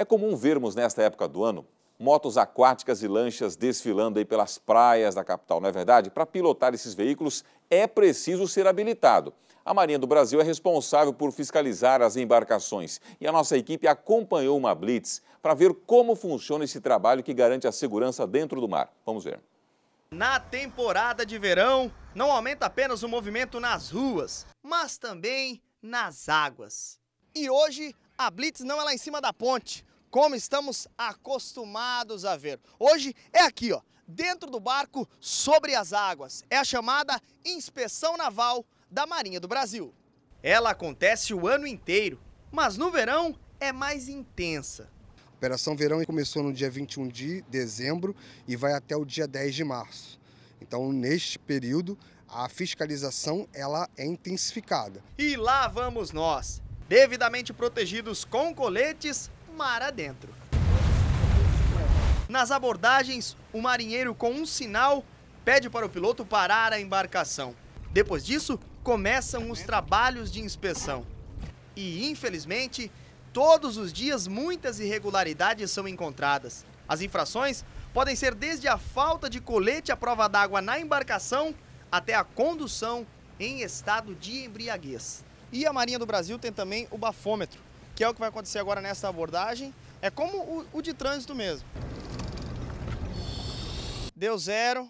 É comum vermos nesta época do ano motos aquáticas e lanchas desfilando aí pelas praias da capital, não é verdade? Para pilotar esses veículos é preciso ser habilitado. A Marinha do Brasil é responsável por fiscalizar as embarcações e a nossa equipe acompanhou uma blitz para ver como funciona esse trabalho que garante a segurança dentro do mar. Vamos ver. Na temporada de verão, não aumenta apenas o movimento nas ruas, mas também nas águas. E hoje a Blitz não é lá em cima da ponte, como estamos acostumados a ver. Hoje é aqui, ó, dentro do barco, sobre as águas. É a chamada Inspeção Naval da Marinha do Brasil. Ela acontece o ano inteiro, mas no verão é mais intensa. A Operação Verão começou no dia 21 de dezembro e vai até o dia 10 de março. Então, neste período, a fiscalização ela é intensificada. E lá vamos nós, devidamente protegidos com coletes, mar adentro. Nas abordagens, o marinheiro, com um sinal, pede para o piloto parar a embarcação. Depois disso, começam os trabalhos de inspeção. E, infelizmente, todos os dias muitas irregularidades são encontradas. As infrações podem ser desde a falta de colete à prova d'água na embarcação até a condução em estado de embriaguez. E a Marinha do Brasil tem também o bafômetro, que é o que vai acontecer agora nessa abordagem. É como o, o de trânsito mesmo. Deu zero,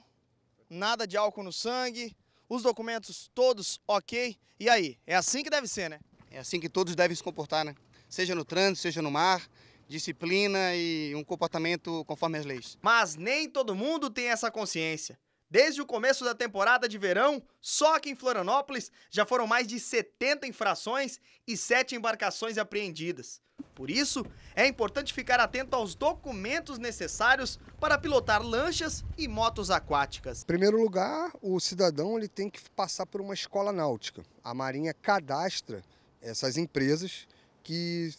nada de álcool no sangue, os documentos todos ok. E aí, é assim que deve ser, né? É assim que todos devem se comportar, né? Seja no trânsito, seja no mar, disciplina e um comportamento conforme as leis. Mas nem todo mundo tem essa consciência. Desde o começo da temporada de verão, só aqui em Florianópolis já foram mais de 70 infrações e 7 embarcações apreendidas. Por isso, é importante ficar atento aos documentos necessários para pilotar lanchas e motos aquáticas. Em primeiro lugar, o cidadão ele tem que passar por uma escola náutica. A Marinha cadastra essas empresas que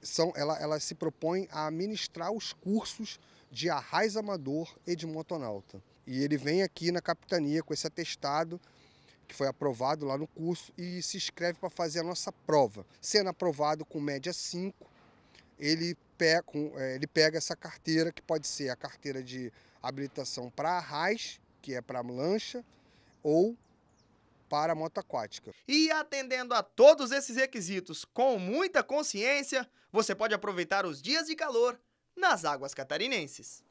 são, ela, ela se propõe a administrar os cursos de arraiz amador e de motonauta. E ele vem aqui na capitania com esse atestado que foi aprovado lá no curso e se inscreve para fazer a nossa prova. Sendo aprovado com média 5, ele pega, é, ele pega essa carteira, que pode ser a carteira de habilitação para arraiz, que é para lancha, ou para a moto aquática. E atendendo a todos esses requisitos com muita consciência, você pode aproveitar os dias de calor nas águas catarinenses.